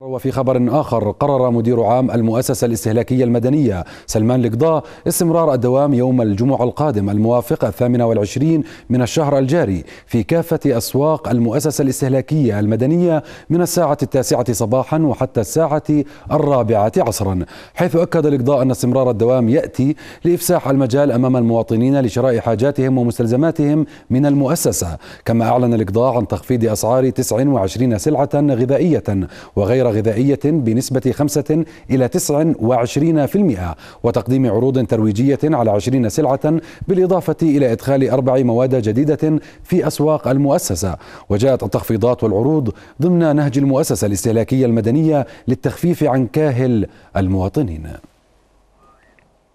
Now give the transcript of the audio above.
وفي خبر آخر قرر مدير عام المؤسسة الاستهلاكية المدنية سلمان لقضاء استمرار الدوام يوم الجمعة القادم الموافق الثامنة والعشرين من الشهر الجاري في كافة أسواق المؤسسة الاستهلاكية المدنية من الساعة التاسعة صباحا وحتى الساعة الرابعة عصرا حيث أكد لقضاء أن استمرار الدوام يأتي لإفساح المجال أمام المواطنين لشراء حاجاتهم ومستلزماتهم من المؤسسة كما أعلن لقضاء عن تخفيض أسعار 29 سلعة غذائية وغير غير غذائية بنسبة 5 إلى 29% وتقديم عروض ترويجية على 20 سلعة بالإضافة إلى إدخال أربع مواد جديدة في أسواق المؤسسة وجاءت التخفيضات والعروض ضمن نهج المؤسسة الاستهلاكية المدنية للتخفيف عن كاهل المواطنين